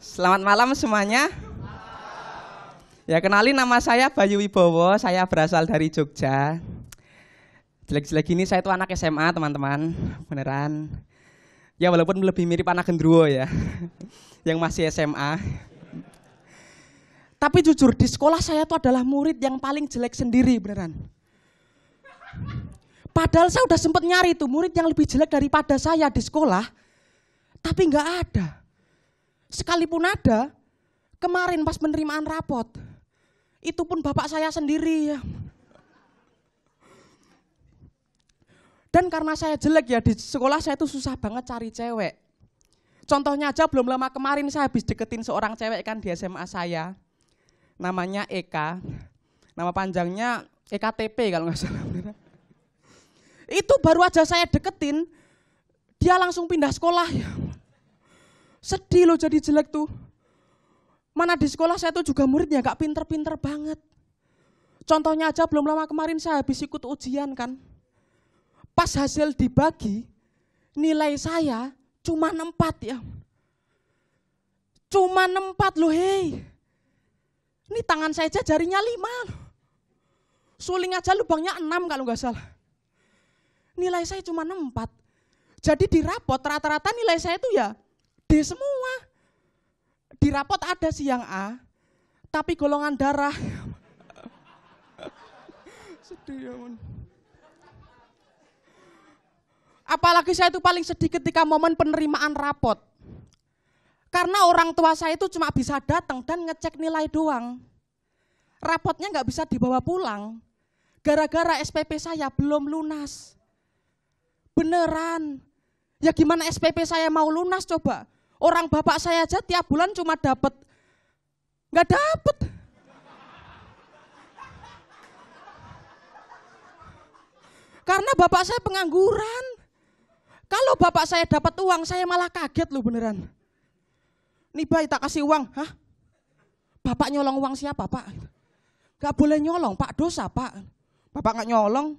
Selamat malam semuanya. Ya kenali nama saya Bayu Wibowo, saya berasal dari Jogja. Jelek-jelek ini saya itu anak SMA teman-teman, beneran. Ya walaupun lebih mirip anak gendruwo ya, yang masih SMA. Tapi jujur di sekolah saya itu adalah murid yang paling jelek sendiri beneran. Padahal saya udah sempat nyari tuh murid yang lebih jelek daripada saya di sekolah, tapi nggak ada Sekalipun ada, kemarin pas penerimaan rapot, itu pun bapak saya sendiri. Ya. Dan karena saya jelek ya di sekolah saya itu susah banget cari cewek. Contohnya aja belum lama kemarin saya habis deketin seorang cewek kan di SMA saya. Namanya Eka. Nama panjangnya EKTP kalau nggak salah. Itu baru aja saya deketin, dia langsung pindah sekolah. Ya. Sedih loh jadi jelek tuh. Mana di sekolah saya tuh juga muridnya gak pinter-pinter banget. Contohnya aja belum lama kemarin saya habis ikut ujian kan. Pas hasil dibagi, nilai saya cuma empat ya. Cuma empat loh hei. Ini tangan saya aja jarinya lima loh. Suling aja lubangnya enam kalau nggak salah. Nilai saya cuma empat Jadi di rapot rata-rata nilai saya itu ya D semua. Di rapot ada sih yang A, tapi golongan darah. Sedih ya man. Apalagi saya itu paling sedih ketika momen penerimaan rapot. Karena orang tua saya itu cuma bisa datang dan ngecek nilai doang. Rapotnya nggak bisa dibawa pulang. Gara-gara SPP saya belum lunas. Beneran. Ya gimana SPP saya mau lunas coba? Orang bapak saya aja tiap bulan cuma dapat nggak dapat. Karena bapak saya pengangguran. Kalau bapak saya dapat uang, saya malah kaget loh beneran. Nih bayi tak kasih uang, hah? Bapak nyolong uang siapa pak? Gak boleh nyolong, pak dosa pak. Bapak gak nyolong,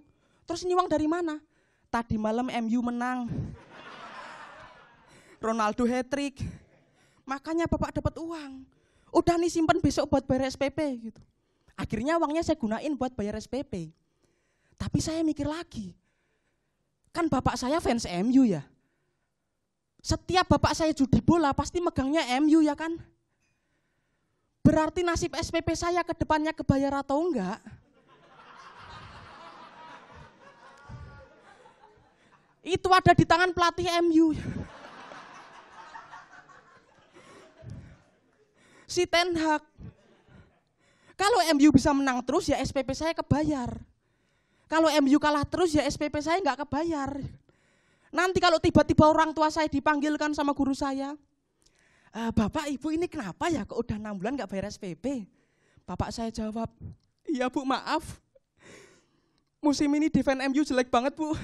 terus ini uang dari mana? Tadi malam MU menang. Ronaldo hat-trick. Makanya Bapak dapat uang. Udah nih simpen besok buat bayar SPP gitu. Akhirnya uangnya saya gunain buat bayar SPP. Tapi saya mikir lagi. Kan bapak saya fans MU ya. Setiap bapak saya judi bola pasti megangnya MU ya kan? Berarti nasib SPP saya ke depannya kebayar atau enggak? Itu ada di tangan pelatih MU. si Ten Hag. Kalau MU bisa menang terus ya SPP saya kebayar. Kalau MU kalah terus ya SPP saya nggak kebayar. Nanti kalau tiba-tiba orang tua saya dipanggilkan sama guru saya, e, Bapak Ibu ini kenapa ya kok udah enam bulan nggak bayar SPP? Bapak saya jawab, iya Bu maaf, musim ini defense MU jelek banget Bu.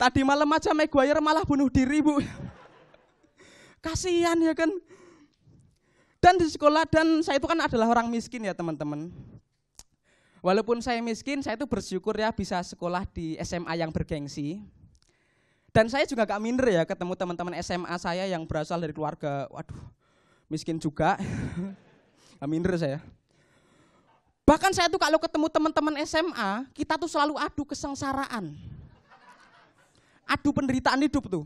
Tadi malam aja Maguire malah bunuh diri Bu. Kasihan ya kan. Dan di sekolah dan saya itu kan adalah orang miskin ya teman-teman. Walaupun saya miskin, saya itu bersyukur ya bisa sekolah di SMA yang bergengsi. Dan saya juga gak minder ya ketemu teman-teman SMA saya yang berasal dari keluarga, waduh, miskin juga. gak minder saya. Bahkan saya tuh kalau ketemu teman-teman SMA, kita tuh selalu adu kesengsaraan. Adu penderitaan hidup tuh.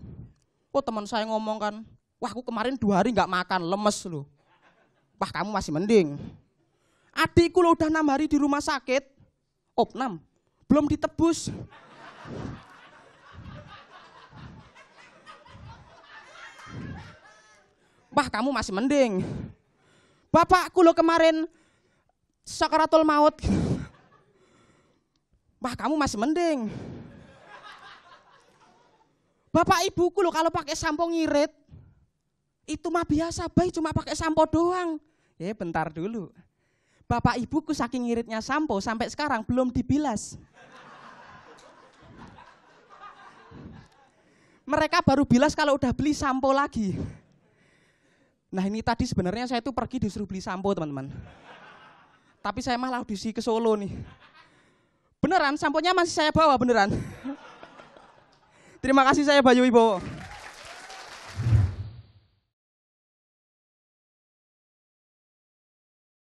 Oh teman saya ngomong kan, Wah aku kemarin dua hari nggak makan, lemes lu. Wah kamu masih mending. Adikku lo udah enam hari di rumah sakit, opnam, belum ditebus. Wah kamu masih mending. Bapakku lo kemarin sakaratul maut. Wah kamu masih mending. Bapak ibuku lo kalau pakai sampo ngirit, itu mah biasa, bayi cuma pakai sampo doang. Ya bentar dulu. Bapak ibuku saking iritnya sampo sampai sekarang belum dibilas. Mereka baru bilas kalau udah beli sampo lagi. Nah ini tadi sebenarnya saya itu pergi disuruh beli sampo teman-teman. Tapi saya malah audisi ke Solo nih. Beneran, samponya masih saya bawa beneran. Terima kasih saya Bayu Ibo.